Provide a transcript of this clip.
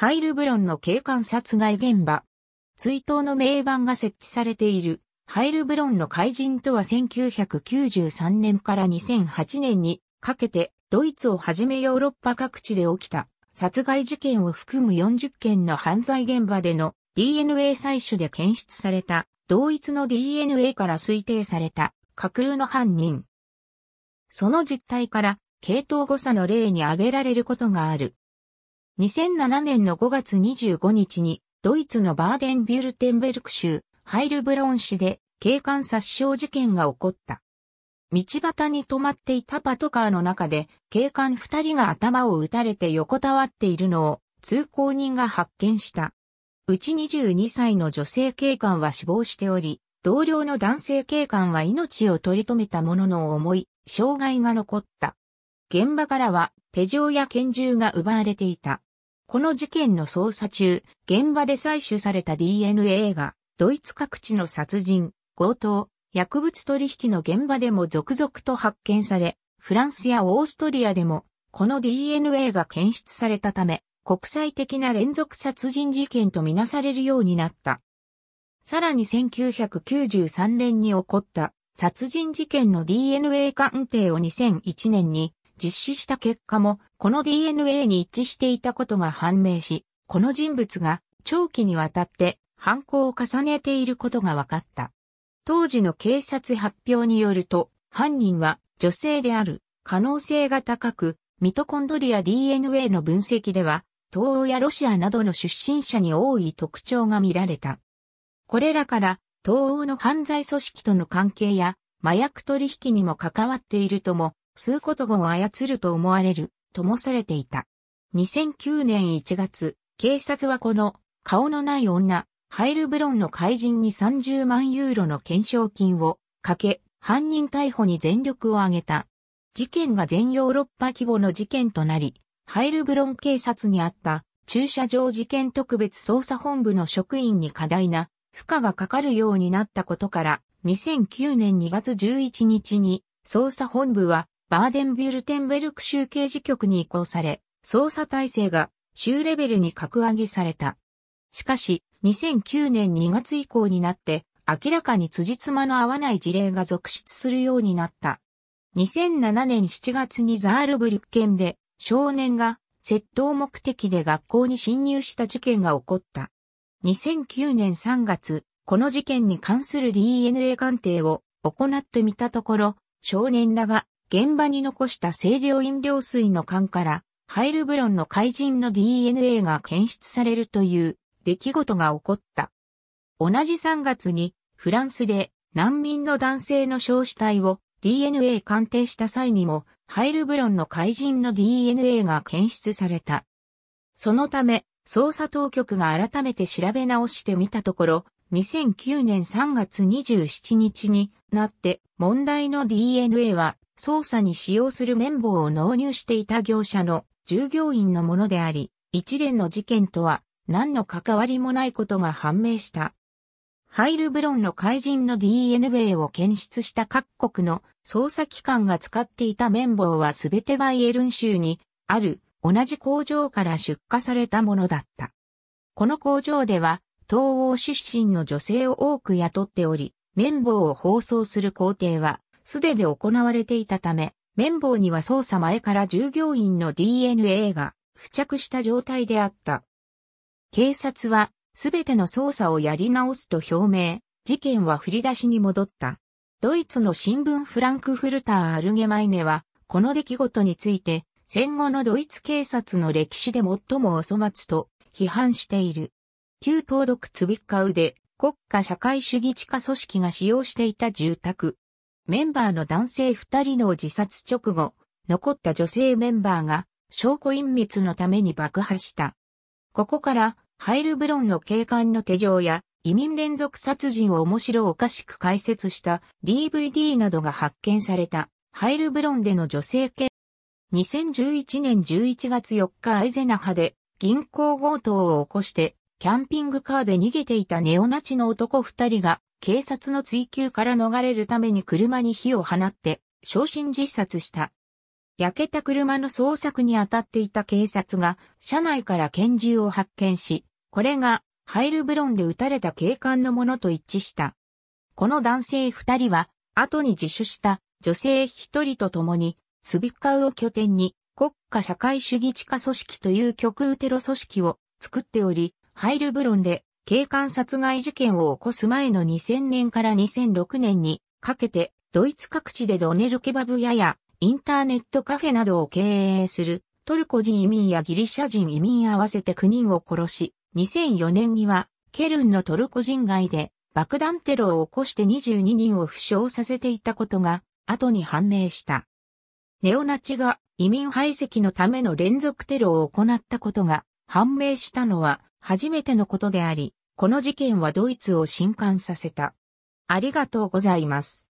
ハイルブロンの警官殺害現場。追悼の名板が設置されている、ハイルブロンの怪人とは1993年から2008年にかけて、ドイツをはじめヨーロッパ各地で起きた、殺害事件を含む40件の犯罪現場での DNA 採取で検出された、同一の DNA から推定された架空の犯人。その実態から、系統誤差の例に挙げられることがある。2007年の5月25日に、ドイツのバーデンビュルテンベルク州、ハイルブロン市で、警官殺傷事件が起こった。道端に止まっていたパトカーの中で、警官二人が頭を撃たれて横たわっているのを、通行人が発見した。うち22歳の女性警官は死亡しており、同僚の男性警官は命を取り留めたものの重い、障害が残った。現場からは手錠や拳銃が奪われていた。この事件の捜査中、現場で採取された DNA が、ドイツ各地の殺人、強盗、薬物取引の現場でも続々と発見され、フランスやオーストリアでも、この DNA が検出されたため、国際的な連続殺人事件とみなされるようになった。さらに1993年に起こった殺人事件の DNA 鑑定を2001年に実施した結果も、この DNA に一致していたことが判明し、この人物が長期にわたって犯行を重ねていることが分かった。当時の警察発表によると、犯人は女性である可能性が高く、ミトコンドリア DNA の分析では、東欧やロシアなどの出身者に多い特徴が見られた。これらから、東欧の犯罪組織との関係や、麻薬取引にも関わっているとも数こと語を操ると思われる、ともされていた。2009年1月、警察はこの、顔のない女、ハイルブロンの怪人に30万ユーロの懸賞金をかけ、犯人逮捕に全力を挙げた。事件が全ヨーロッパ規模の事件となり、ハイルブロン警察にあった駐車場事件特別捜査本部の職員に過大な負荷がかかるようになったことから、2009年2月11日に捜査本部はバーデンビュルテンベルク州刑事局に移行され、捜査体制が州レベルに格上げされた。しかし、2009年2月以降になって、明らかに辻褄の合わない事例が続出するようになった。2007年7月にザールブリュッケンで、少年が窃盗目的で学校に侵入した事件が起こった。2009年3月、この事件に関する DNA 鑑定を行ってみたところ、少年らが現場に残した清涼飲料水の缶から、ハイルブロンの怪人の DNA が検出されるという出来事が起こった。同じ3月にフランスで難民の男性の焼死体を DNA 鑑定した際にもハイルブロンの怪人の DNA が検出された。そのため捜査当局が改めて調べ直してみたところ、2009年3月27日になって問題の DNA は操作に使用する綿棒を納入していた業者の従業員のものであり、一連の事件とは何の関わりもないことが判明した。ハイルブロンの怪人の DNA を検出した各国の捜査機関が使っていた綿棒はすべてバイエルン州にある同じ工場から出荷されたものだった。この工場では東欧出身の女性を多く雇っており、綿棒を包装する工程はすでに行われていたため、綿棒には捜査前から従業員の DNA が付着した状態であった。警察は、すべての捜査をやり直すと表明、事件は振り出しに戻った。ドイツの新聞フランクフルター・アルゲマイネは、この出来事について、戦後のドイツ警察の歴史で最もお粗末と批判している。旧東独ツビッカウで国家社会主義地下組織が使用していた住宅、メンバーの男性二人の自殺直後、残った女性メンバーが証拠隠滅のために爆破した。ここから、ハイルブロンの警官の手錠や移民連続殺人を面白おかしく解説した DVD などが発見されたハイルブロンでの女性系2011年11月4日アイゼナハで銀行強盗を起こしてキャンピングカーで逃げていたネオナチの男二人が警察の追及から逃れるために車に火を放って、焼身自殺した。焼けた車の捜索に当たっていた警察が、車内から拳銃を発見し、これが、ハイルブロンで撃たれた警官のものと一致した。この男性二人は、後に自首した女性一人と共に、スビッカウを拠点に、国家社会主義地下組織という極右テロ組織を作っており、ハイルブロンで警官殺害事件を起こす前の2000年から2006年にかけて、ドイツ各地でドネルケバブ屋やインターネットカフェなどを経営するトルコ人移民やギリシャ人移民合わせて9人を殺し、2004年にはケルンのトルコ人街で爆弾テロを起こして22人を負傷させていたことが後に判明した。ネオナチが移民排斥のための連続テロを行ったことが判明したのは初めてのことであり、この事件はドイツを震撼させた。ありがとうございます。